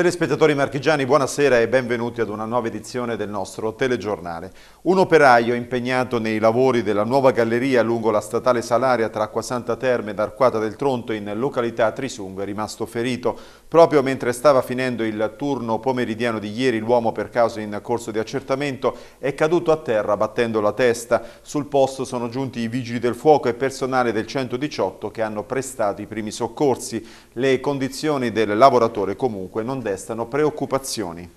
Telespettatori marchigiani, buonasera e benvenuti ad una nuova edizione del nostro telegiornale. Un operaio impegnato nei lavori della nuova galleria lungo la statale Salaria tra Acquasanta Terme ed Arquata del Tronto in località Trisung è rimasto ferito. Proprio mentre stava finendo il turno pomeridiano di ieri, l'uomo per caso in corso di accertamento è caduto a terra battendo la testa. Sul posto sono giunti i vigili del fuoco e personale del 118 che hanno prestato i primi soccorsi. Le condizioni del lavoratore comunque non devono destano preoccupazioni.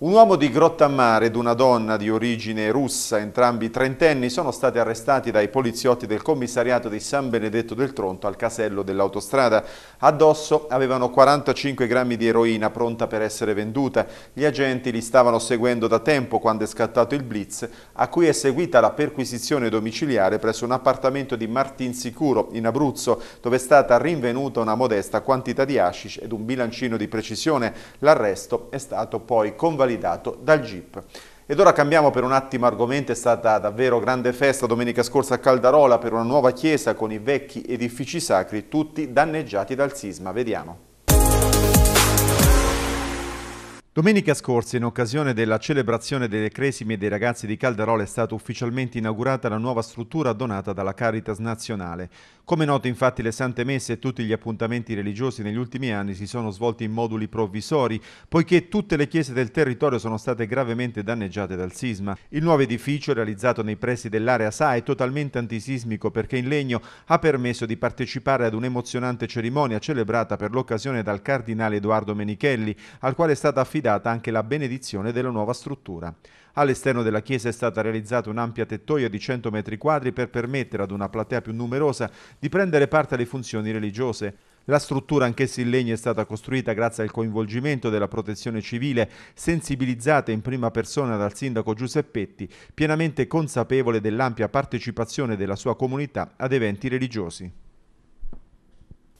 Un uomo di Grottammare ed una donna di origine russa, entrambi trentenni, sono stati arrestati dai poliziotti del commissariato di San Benedetto del Tronto al casello dell'autostrada. Addosso avevano 45 grammi di eroina pronta per essere venduta. Gli agenti li stavano seguendo da tempo quando è scattato il blitz, a cui è seguita la perquisizione domiciliare presso un appartamento di Martinsicuro in Abruzzo, dove è stata rinvenuta una modesta quantità di hashish ed un bilancino di precisione. L'arresto è stato poi convalidato validato dal GIP. Ed ora cambiamo per un attimo argomento, è stata davvero grande festa domenica scorsa a Caldarola per una nuova chiesa con i vecchi edifici sacri, tutti danneggiati dal sisma. Vediamo. Domenica scorsa, in occasione della celebrazione delle cresime dei ragazzi di Calderole, è stata ufficialmente inaugurata la nuova struttura donata dalla Caritas nazionale. Come noto, infatti, le Sante Messe e tutti gli appuntamenti religiosi negli ultimi anni si sono svolti in moduli provvisori, poiché tutte le chiese del territorio sono state gravemente danneggiate dal sisma. Il nuovo edificio, realizzato nei pressi dell'area SA, è totalmente antisismico perché in legno ha permesso di partecipare ad un'emozionante cerimonia celebrata per l'occasione dal cardinale Edoardo Menichelli, al quale è stata affidata affidata anche la benedizione della nuova struttura. All'esterno della chiesa è stata realizzata un'ampia tettoia di 100 metri quadri per permettere ad una platea più numerosa di prendere parte alle funzioni religiose. La struttura, anch'essa in legno, è stata costruita grazie al coinvolgimento della protezione civile, sensibilizzata in prima persona dal sindaco Giuseppetti, pienamente consapevole dell'ampia partecipazione della sua comunità ad eventi religiosi.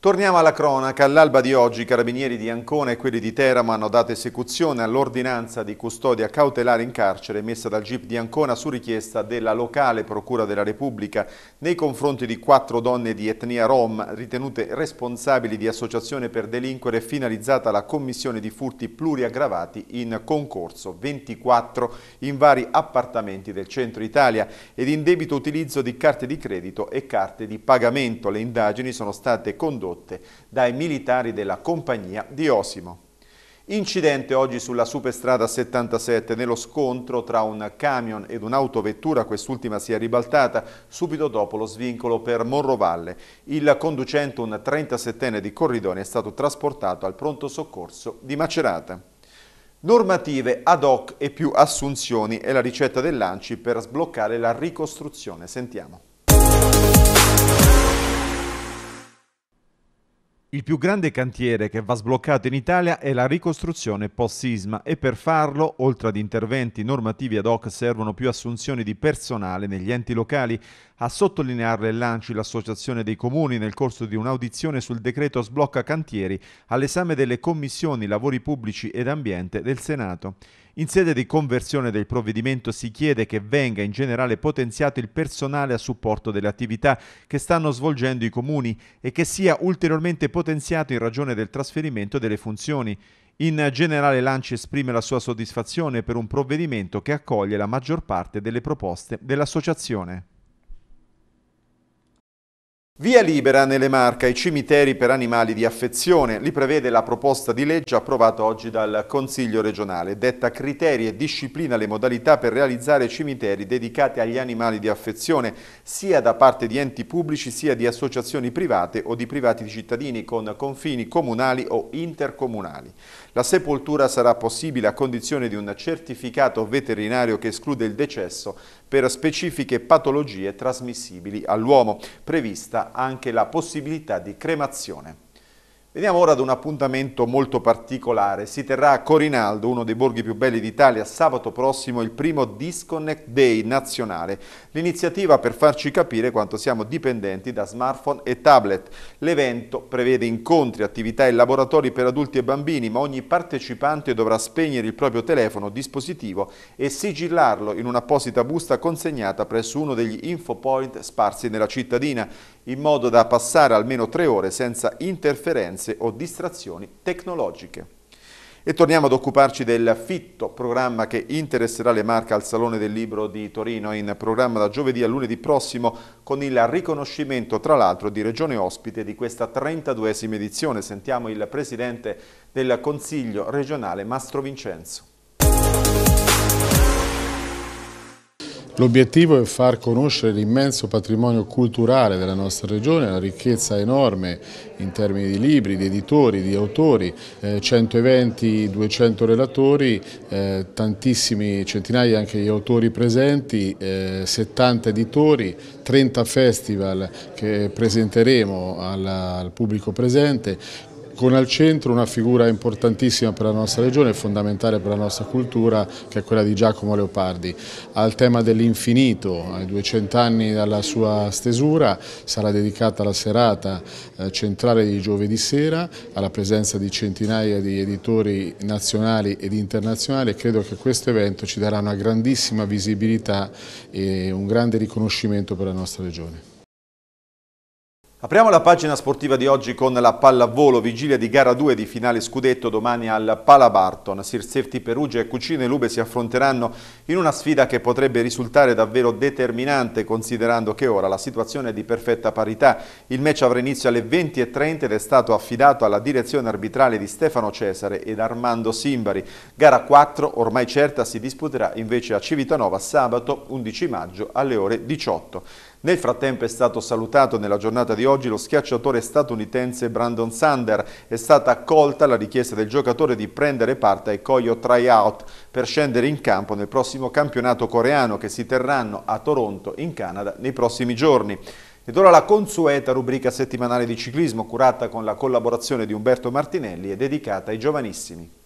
Torniamo alla cronaca. All'alba di oggi i carabinieri di Ancona e quelli di Teramo hanno dato esecuzione all'ordinanza di custodia cautelare in carcere emessa dal GIP di Ancona su richiesta della locale Procura della Repubblica nei confronti di quattro donne di etnia rom ritenute responsabili di associazione per delinquere finalizzata alla commissione di furti pluriaggravati in concorso 24 in vari appartamenti del centro Italia ed in debito utilizzo di carte di credito e carte di pagamento. Le indagini sono state condotte condotte dai militari della compagnia di Osimo. Incidente oggi sulla superstrada 77 nello scontro tra un camion ed un'autovettura, quest'ultima si è ribaltata subito dopo lo svincolo per Morrovalle. Il conducente, un 37enne di Corridone, è stato trasportato al pronto soccorso di Macerata. Normative ad hoc e più assunzioni è la ricetta dell'Anci per sbloccare la ricostruzione. Sentiamo. Il più grande cantiere che va sbloccato in Italia è la ricostruzione post-sisma e per farlo, oltre ad interventi normativi ad hoc, servono più assunzioni di personale negli enti locali. A sottolinearle l'ANCI, l'Associazione dei Comuni, nel corso di un'audizione sul decreto sblocca cantieri all'esame delle commissioni lavori pubblici ed ambiente del Senato. In sede di conversione del provvedimento si chiede che venga in generale potenziato il personale a supporto delle attività che stanno svolgendo i comuni e che sia ulteriormente potenziato in ragione del trasferimento delle funzioni. In generale Lanci esprime la sua soddisfazione per un provvedimento che accoglie la maggior parte delle proposte dell'associazione. Via libera nelle Marche ai cimiteri per animali di affezione, li prevede la proposta di legge approvata oggi dal Consiglio regionale, detta criteri e disciplina le modalità per realizzare cimiteri dedicati agli animali di affezione, sia da parte di enti pubblici sia di associazioni private o di privati cittadini con confini comunali o intercomunali. La sepoltura sarà possibile a condizione di un certificato veterinario che esclude il decesso per specifiche patologie trasmissibili all'uomo, prevista anche la possibilità di cremazione. Veniamo ora ad un appuntamento molto particolare. Si terrà a Corinaldo, uno dei borghi più belli d'Italia, sabato prossimo il primo Disconnect Day nazionale. L'iniziativa per farci capire quanto siamo dipendenti da smartphone e tablet. L'evento prevede incontri, attività e laboratori per adulti e bambini, ma ogni partecipante dovrà spegnere il proprio telefono o dispositivo e sigillarlo in un'apposita busta consegnata presso uno degli infopoint sparsi nella cittadina, in modo da passare almeno tre ore senza interferenze influenze o distrazioni tecnologiche. E torniamo ad occuparci del FITTO, programma che interesserà le marche al Salone del Libro di Torino, in programma da giovedì a lunedì prossimo, con il riconoscimento tra l'altro di Regione Ospite di questa 32esima edizione. Sentiamo il Presidente del Consiglio regionale, Mastro Vincenzo. L'obiettivo è far conoscere l'immenso patrimonio culturale della nostra regione, la ricchezza enorme in termini di libri, di editori, di autori, eh, 100 eventi, 200 relatori, eh, tantissimi, centinaia anche di autori presenti, eh, 70 editori, 30 festival che presenteremo al, al pubblico presente, con al centro una figura importantissima per la nostra regione e fondamentale per la nostra cultura che è quella di Giacomo Leopardi. Al tema dell'infinito, ai 200 anni dalla sua stesura, sarà dedicata la serata eh, centrale di giovedì sera alla presenza di centinaia di editori nazionali ed internazionali e credo che questo evento ci darà una grandissima visibilità e un grande riconoscimento per la nostra regione. Apriamo la pagina sportiva di oggi con la pallavolo, vigilia di gara 2 di finale scudetto domani al Palabarton. Sirserti Perugia e Cucine Lube si affronteranno in una sfida che potrebbe risultare davvero determinante considerando che ora la situazione è di perfetta parità. Il match avrà inizio alle 20.30 ed è stato affidato alla direzione arbitrale di Stefano Cesare ed Armando Simbari. Gara 4 ormai certa si disputerà invece a Civitanova sabato 11 maggio alle ore 18. Nel frattempo è stato salutato nella giornata di oggi lo schiacciatore statunitense Brandon Sander. È stata accolta la richiesta del giocatore di prendere parte ai Koyo Tryout per scendere in campo nel prossimo campionato coreano che si terranno a Toronto in Canada nei prossimi giorni. Ed ora la consueta rubrica settimanale di ciclismo curata con la collaborazione di Umberto Martinelli è dedicata ai giovanissimi.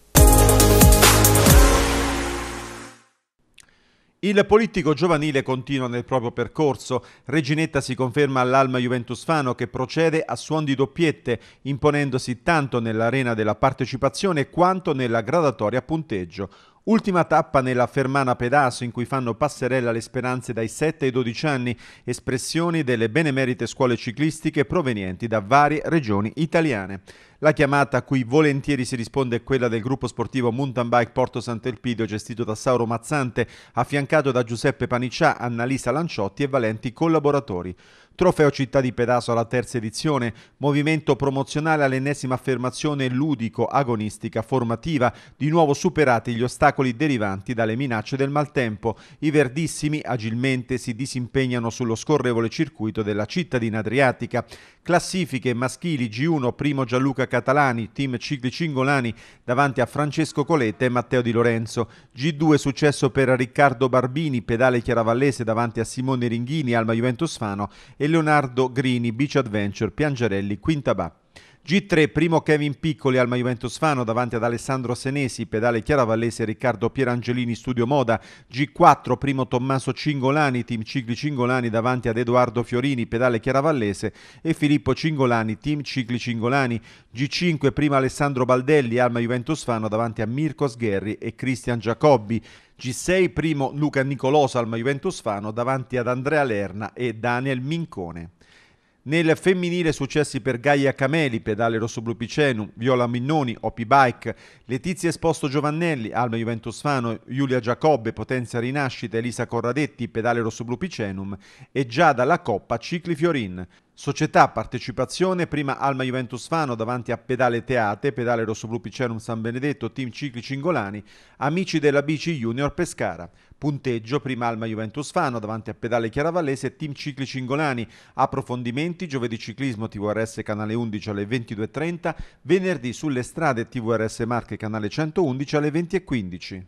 Il politico giovanile continua nel proprio percorso. Reginetta si conferma all'Alma Juventus Fano che procede a suon di doppiette, imponendosi tanto nell'arena della partecipazione quanto nella gradatoria punteggio. Ultima tappa nella Fermana Pedaso in cui fanno passerella le speranze dai 7 ai 12 anni, espressioni delle benemerite scuole ciclistiche provenienti da varie regioni italiane. La chiamata a cui volentieri si risponde è quella del gruppo sportivo Mountain Bike Porto Sant'Elpidio gestito da Sauro Mazzante, affiancato da Giuseppe Paniccià, Annalisa Lanciotti e valenti collaboratori. Trofeo Città di Pedaso alla terza edizione, movimento promozionale all'ennesima affermazione ludico-agonistica formativa, di nuovo superati gli ostacoli derivanti dalle minacce del maltempo. I verdissimi agilmente si disimpegnano sullo scorrevole circuito della cittadina adriatica. Classifiche maschili G1 primo Gianluca Catalani, team ciclicingolani davanti a Francesco Coletta e Matteo Di Lorenzo. G2 successo per Riccardo Barbini, pedale Chiaravallese davanti a Simone Ringhini, Alma Juventus Fano e Leonardo Grini, Beach Adventure, Piangiarelli, Quinta Bappi. G3, primo Kevin Piccoli al Juventus Fano davanti ad Alessandro Senesi, pedale Chiara Vallese e Riccardo Pierangelini, studio moda. G4, primo Tommaso Cingolani, team cicli Cingolani davanti ad Edoardo Fiorini, pedale Chiara Vallese e Filippo Cingolani, team cicli Cingolani. G5, primo Alessandro Baldelli, al Juventus Fano davanti a Mirko Sgherri e Cristian Giacobbi. G6, primo Luca Nicolosa al Juventus Fano davanti ad Andrea Lerna e Daniel Mincone. Nel femminile successi per Gaia Cameli, Pedale Rosso Blu Picenum, Viola Minnoni, Opi Bike, Letizia Esposto Giovannelli, Alma Juventus Fano, Giulia Giacobbe, Potenza Rinascita, Elisa Corradetti, Pedale Rosso Blu Picenum e Giada La Coppa Cicli Fiorin. Società partecipazione, prima Alma Juventus Fano davanti a Pedale Teate, Pedale Rossoblu Picerum San Benedetto, Team Cicli Cingolani, Amici della Bici Junior Pescara. Punteggio, prima Alma Juventus Fano davanti a Pedale Chiaravallese, e Team Cicli Cingolani. Approfondimenti, giovedì ciclismo TVRS Canale 11 alle 22.30, venerdì sulle strade TVRS Marche Canale 111 alle 20.15.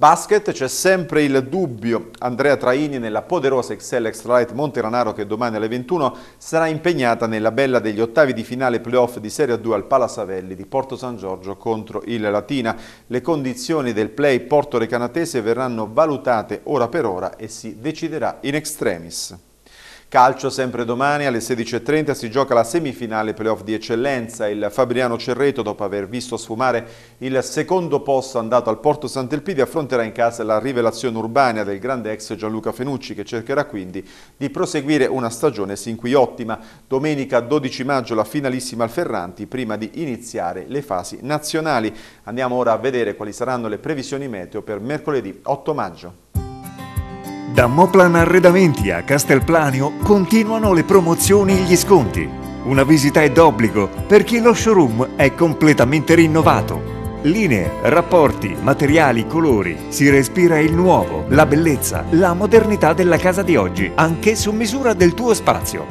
Basket c'è sempre il dubbio, Andrea Traini nella poderosa Excel Light Monteranaro che domani alle 21 sarà impegnata nella bella degli ottavi di finale playoff di Serie 2 al Palasavelli di Porto San Giorgio contro il Latina. Le condizioni del play portorecanatese verranno valutate ora per ora e si deciderà in extremis. Calcio sempre domani alle 16.30 si gioca la semifinale playoff di eccellenza. Il Fabriano Cerreto, dopo aver visto sfumare il secondo posto andato al Porto Sant'Elpidio, affronterà in casa la rivelazione urbana del grande ex Gianluca Fenucci, che cercherà quindi di proseguire una stagione sin qui ottima. Domenica 12 maggio la finalissima al Ferranti, prima di iniziare le fasi nazionali. Andiamo ora a vedere quali saranno le previsioni meteo per mercoledì 8 maggio. Da Moplan Arredamenti a Castelplanio continuano le promozioni e gli sconti. Una visita è d'obbligo perché lo showroom è completamente rinnovato. Linee, rapporti, materiali, colori. Si respira il nuovo, la bellezza, la modernità della casa di oggi, anche su misura del tuo spazio.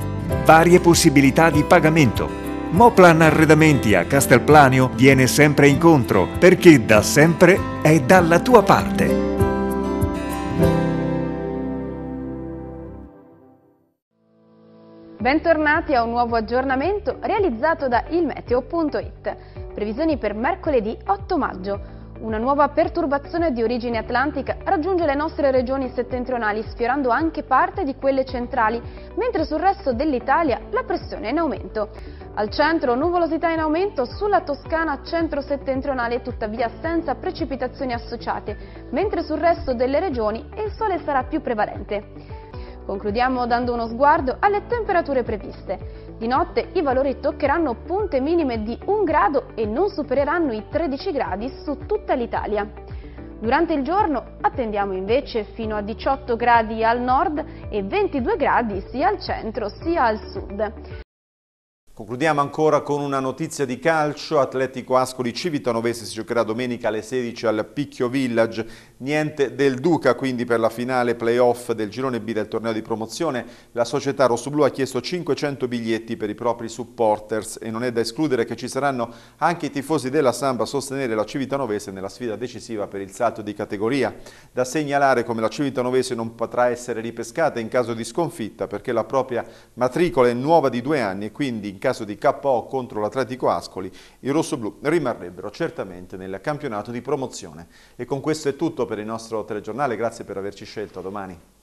Varie possibilità di pagamento. Moplan Arredamenti a Castelplanio viene sempre incontro perché da sempre è dalla tua parte. Bentornati a un nuovo aggiornamento realizzato da ilmeteo.it. Previsioni per mercoledì 8 maggio. Una nuova perturbazione di origine atlantica raggiunge le nostre regioni settentrionali, sfiorando anche parte di quelle centrali, mentre sul resto dell'Italia la pressione è in aumento. Al centro nuvolosità in aumento sulla Toscana centro-settentrionale, tuttavia senza precipitazioni associate, mentre sul resto delle regioni il sole sarà più prevalente. Concludiamo dando uno sguardo alle temperature previste. Di notte i valori toccheranno punte minime di 1 grado e non supereranno i 13 gradi su tutta l'Italia. Durante il giorno attendiamo invece fino a 18 gradi al nord e 22 gradi sia al centro sia al sud. Concludiamo ancora con una notizia di calcio, Atletico Ascoli Civitanovese si giocherà domenica alle 16 al Picchio Village, niente del Duca quindi per la finale playoff del girone B del torneo di promozione, la società Rossoblu ha chiesto 500 biglietti per i propri supporters e non è da escludere che ci saranno anche i tifosi della Samba a sostenere la Civitanovese nella sfida decisiva per il salto di categoria, da segnalare come la Civitanovese non potrà essere ripescata in caso di sconfitta perché la propria matricola è nuova di due anni e quindi in caso caso di KO contro l'Atletico Ascoli, i rossoblù rimarrebbero certamente nel campionato di promozione. E con questo è tutto per il nostro telegiornale, grazie per averci scelto, a domani.